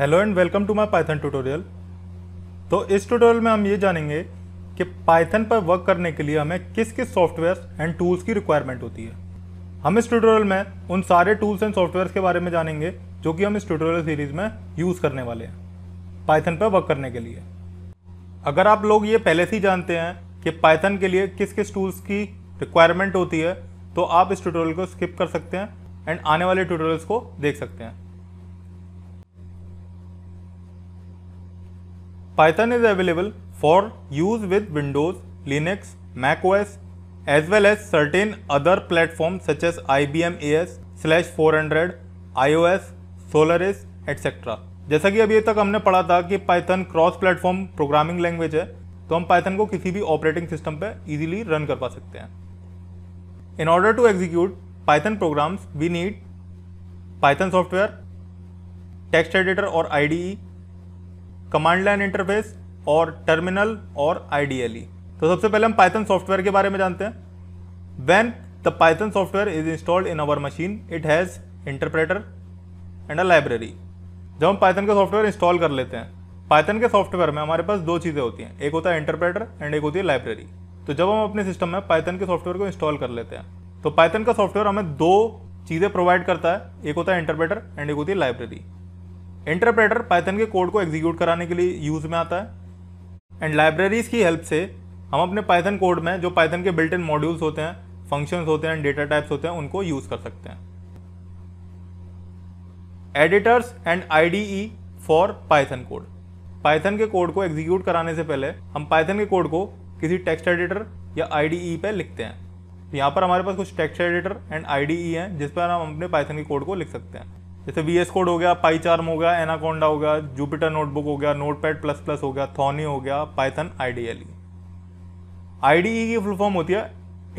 Hello and welcome to my Python tutorial तो इस tutorial में हम ये जानेंगे कि पाइथन पर वर्क करने के लिए हमें किस किस सॉफ्टवेयर एंड टूल्स की रिक्वायरमेंट होती है हम इस ट्यूटोरियल में उन सारे टूल्स एंड सॉफ्टवेयर्स के बारे में जानेंगे जो कि हम इस ट्यूटोरियल सीरीज में यूज़ करने वाले हैं पाइथन पर वर्क करने के लिए अगर आप लोग ये पहले से ही जानते हैं कि पाइथन के लिए किस किस टूल्स की रिक्वायरमेंट होती है तो आप इस ट्यूटोरियल को स्किप कर सकते हैं एंड आने वाले ट्यूटोरियल्स को देख सकते हैं Python is available for use with Windows, Linux, os as well as certain other platforms such as IBM AS, slash 400, iOS, Solaris, etc. जैसा कि अभी तक हमने पढ़ा था कि Python cross platform programming language है तो हम पाइथन को किसी भी ऑपरेटिंग सिस्टम पर इजीली रन कर पा सकते हैं in order to execute Python programs we need Python software text editor और आईडीई कमांड लाइन इंटरफेस और टर्मिनल और आईडीएलई तो सबसे पहले हम पाइथन सॉफ्टवेयर के बारे में जानते हैं when the Python software is installed in our machine it has interpreter and a library जब हम पाइथन का सॉफ्टवेयर इंस्टॉल कर लेते हैं पाइथन के सॉफ्टवेयर में हमारे पास दो चीज़ें होती हैं एक होता है इंटरप्रेटर एंड एक होती है लाइब्रेरी तो जब हम अपने सिस्टम में पाइथन के सॉफ्टवेयर को इंस्टॉल कर लेते हैं तो पाइथन का सॉफ्टवेयर हमें दो चीज़ें प्रोवाइड करता है एक होता है इंटरप्रेटर एंड एक होती है लाइब्रेरी इंटरप्रेटर पाइथन के कोड को एग्जीक्यूट कराने के लिए यूज में आता है एंड लाइब्रेरीज की हेल्प से हम अपने पाइथन कोड में जो पाइथन के बिल्ट इन मॉड्यूल्स होते हैं फंक्शंस होते हैं डेटा टाइप्स होते हैं उनको यूज कर सकते हैं editors and IDE for Python code Python के कोड को एग्जीक्यूट कराने से पहले हम पाइथन के कोड को किसी टेक्स्ट एडिटर या आईडीई पे लिखते हैं यहाँ पर हमारे पास कुछ टेक्स्ट एडिटर एंड आईडीई हैं जिस पर हम अपने पाइथन के कोड को लिख सकते हैं जैसे वी एस कोड हो गया पाईचार्म हो गया एनाकोंडा हो गया जुपिटर नोटबुक हो गया नोटपैड प्लस प्लस हो गया थॉनी हो गया Python I I D L D E की फुल फॉर्म होती है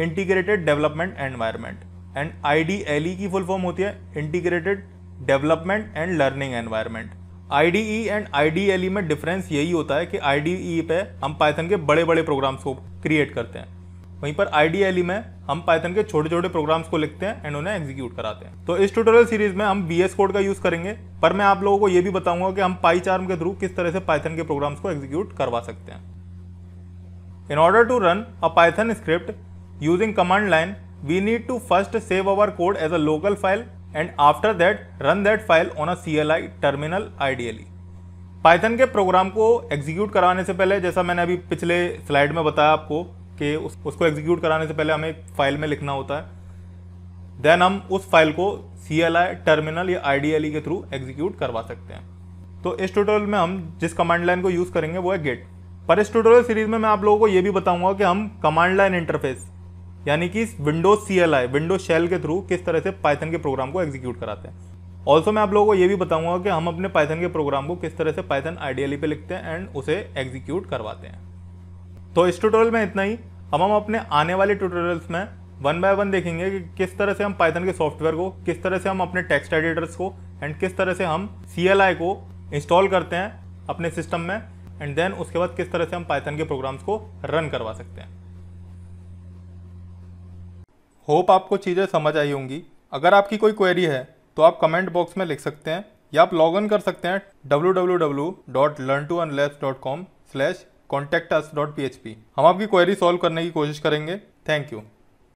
integrated development environment and I D L E की फुल फॉर्म होती है integrated development and learning environment I D E and I D L E में difference यही होता है कि आई डी ई पे हम पाइथन के बड़े बड़े प्रोग्राम्स को क्रिएट करते हैं वहीं पर आईडीएलई e में हम पाइथन के छोटे छोटे प्रोग्राम्स को लिखते हैं एंड उन्हें एग्जीक्यूट कराते हैं तो इस ट्यूटोरियल सीरीज में हम बी एस कोड का यूज करेंगे पर मैं आप लोगों को यह भी बताऊंगा कि हम पाई चार्म के थ्रू किस तरह से पाइथन के प्रोग्राम्स को एग्जीक्यूट करवा सकते हैं in order to run a Python script using command line we need to first save our code as a local file and after that run that file on a C L I terminal ideally Python के program को execute कराने से पहले जैसा मैंने अभी पिछले slide में बताया आपको कि उस उसको एग्जीक्यूट कराने से पहले हमें फाइल में लिखना होता है देन हम उस फाइल को सी टर्मिनल या आई e के थ्रू एग्जीक्यूट करवा सकते हैं तो इस ट्यूटोरियल में हम जिस कमांड लाइन को यूज़ करेंगे वो है गेट पर इस ट्यूटोरियल सीरीज में मैं आप लोगों को ये भी बताऊंगा कि हम कमांड लाइन इंटरफेस यानी कि Windows C L I Windows shell के थ्रू किस तरह से पाइथन के प्रोग्राम को एग्जीक्यूट कराते हैं ऑल्सो मैं आप लोगों को ये भी बताऊंगा कि हम अपने पाइथन के प्रोग्राम को किस तरह से पाइथन आइडियली e पे लिखते हैं एंड उसे एग्जीक्यूट करवाते हैं तो इस ट्यूटोरियल में इतना ही अब हम अपने आने वाले ट्यूटोरियल्स में वन बाय वन देखेंगे कि किस तरह से हम पाइथन के सॉफ्टवेयर को किस तरह से हम अपने टेक्स्ट एडिटर्स को एंड किस तरह से हम सी को इंस्टॉल करते हैं अपने सिस्टम में एंड देन उसके बाद किस तरह से हम पाइथन के प्रोग्राम्स को रन करवा सकते हैं होप आपको चीज़ें समझ आई होंगी अगर आपकी कोई क्वेरी है तो आप कमेंट बॉक्स में लिख सकते हैं या आप लॉग इन कर सकते हैं W W W dot learn to unless dot com slash contact us dot P हम आपकी क्वेरी सॉल्व करने की कोशिश करेंगे थैंक यू